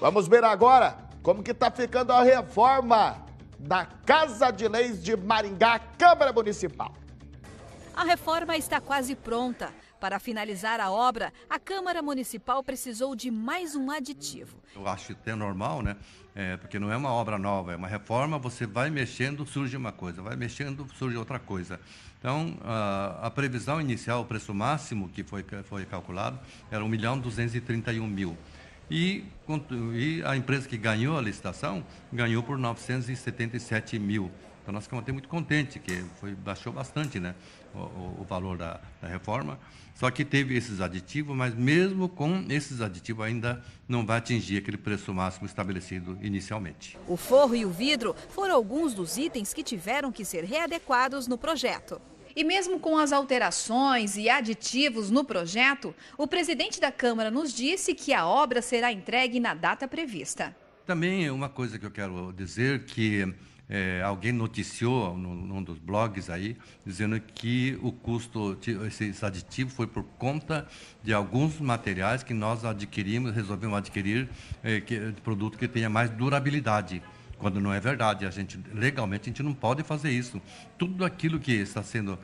Vamos ver agora como que está ficando a reforma da Casa de Leis de Maringá, Câmara Municipal. A reforma está quase pronta. Para finalizar a obra, a Câmara Municipal precisou de mais um aditivo. Eu acho até normal, né? É, porque não é uma obra nova, é uma reforma, você vai mexendo, surge uma coisa, vai mexendo, surge outra coisa. Então, a, a previsão inicial, o preço máximo que foi, foi calculado, era 1 milhão 231 mil. E, e a empresa que ganhou a licitação ganhou por 977 mil. Então nós ficamos até muito contentes, que foi, baixou bastante né, o, o valor da, da, reforma. Só que teve esses aditivos, mas mesmo com esses aditivos ainda não vai atingir aquele preço máximo estabelecido inicialmente. O forro e o vidro foram alguns dos itens que tiveram que ser readequados no projeto. E mesmo com as alterações e aditivos no projeto, o presidente da Câmara nos disse que a obra será entregue na data prevista. Também é uma coisa que eu quero dizer que é, alguém noticiou num, num, dos blogs aí, dizendo que o custo, esse aditivo foi por conta de alguns materiais que nós adquirimos, resolvemos adquirir, é, que, produto que tenha mais durabilidade quando não é verdade. A gente legalmente a gente não pode fazer isso. Tudo aquilo que está sendo uh,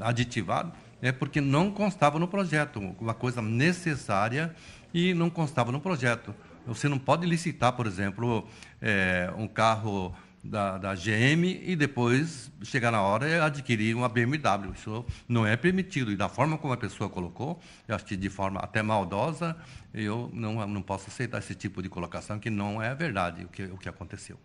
aditivado é porque não constava no projeto, uma coisa necessária e não constava no projeto. Você não pode licitar, por exemplo, é, um carro da, da GM e depois chegar na hora e adquirir uma BMW. Isso não é permitido. E da forma como a pessoa colocou, eu acho que de forma até maldosa, eu não, não posso aceitar esse tipo de colocação que não é verdade o que, o que aconteceu.